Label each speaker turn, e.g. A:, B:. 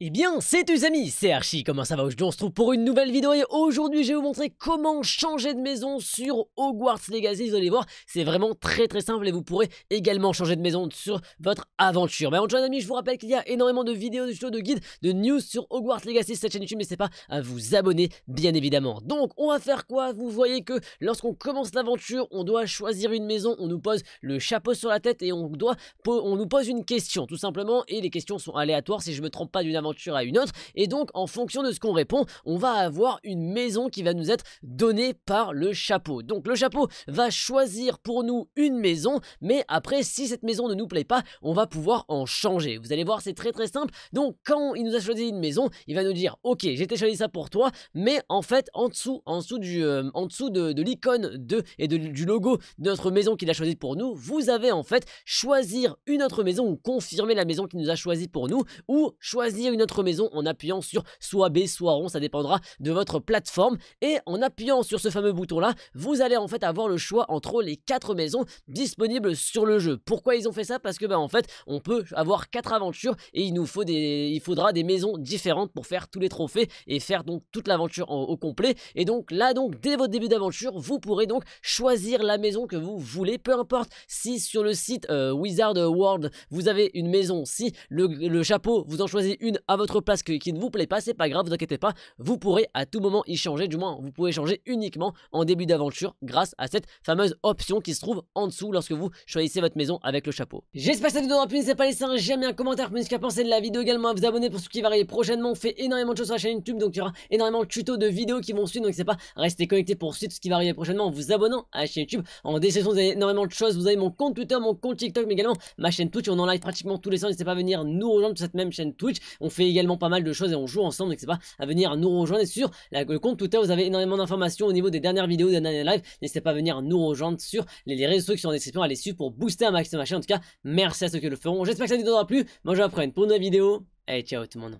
A: Et eh bien, c'est tous amis, c'est Archie, comment ça va Aujourd'hui on se trouve pour une nouvelle vidéo et aujourd'hui je vais vous montrer comment changer de maison sur Hogwarts Legacy, vous allez voir, c'est vraiment très très simple et vous pourrez également changer de maison sur votre aventure. Mais bah, tout cas les je vous rappelle qu'il y a énormément de vidéos, de tutos, de guides, de news sur Hogwarts Legacy, cette chaîne YouTube, n'hésitez pas à vous abonner bien évidemment. Donc on va faire quoi Vous voyez que lorsqu'on commence l'aventure, on doit choisir une maison, on nous pose le chapeau sur la tête et on, doit, on nous pose une question tout simplement et les questions sont aléatoires si je me trompe pas d'une aventure à une autre. Et donc, en fonction de ce qu'on répond, on va avoir une maison qui va nous être donnée par le chapeau. Donc, le chapeau va choisir pour nous une maison, mais après, si cette maison ne nous plaît pas, on va pouvoir en changer. Vous allez voir, c'est très très simple. Donc, quand il nous a choisi une maison, il va nous dire, ok, j'ai choisi ça pour toi, mais en fait, en dessous, en dessous du, euh, en dessous de, l'icône de et du logo de notre maison qu'il a choisi pour nous, vous avez en fait choisir une autre maison ou confirmer la maison qu'il nous a choisi pour nous ou choisir une maison en appuyant sur soit B, soit rond, ça dépendra de votre plateforme. Et en appuyant sur ce fameux bouton là, vous allez en fait avoir le choix entre les quatre maisons disponibles sur le jeu. Pourquoi ils ont fait ça Parce que ben en fait, on peut avoir quatre aventures et il nous faut des, il faudra des maisons différentes pour faire tous les trophées et faire donc toute l'aventure au complet. Et donc là donc dès votre début d'aventure, vous pourrez donc choisir la maison que vous voulez, peu importe si sur le site euh, Wizard World vous avez une maison, si le, le chapeau vous en choisissez une à votre place qui, ne vous plaît pas, c'est pas grave, vous inquiétez pas, vous pourrez à tout moment y changer, du moins vous pouvez changer uniquement en début d'aventure grâce à cette fameuse option qui se trouve en dessous lorsque vous choisissez votre maison avec le chapeau. J'espère que ça vous aura plu, n'hésitez pas à laisser un j'aime et un commentaire pour ce à pensé de la vidéo également, à vous abonner pour ce qui va arriver prochainement, on fait énormément de choses sur la chaîne YouTube, donc il y aura énormément de tutos de vidéos qui vont suivre, donc c'est pas rester connecté pour suivre ce qui va arriver prochainement en vous abonnant à la chaîne YouTube. En décision vous avez énormément de choses, vous avez mon compte Twitter, mon compte TikTok, mais également ma chaîne Twitch, on en live pratiquement tous les soirs, n'hésitez pas à venir nous rejoindre sur cette même chaîne Twitch, on fait également pas mal de choses et on joue ensemble, n'hésitez pas à venir nous rejoindre sur la, le compte Twitter, vous avez énormément d'informations au niveau des dernières vidéos, des derniers lives, n'hésitez pas à venir nous rejoindre sur les, réseaux qui sont en description, à suivre pour booster un maximum ma chaîne, en tout cas, merci à ceux qui le feront, j'espère que ça vous aura plu, moi je vous apprends pour une nouvelle vidéo, et ciao tout le monde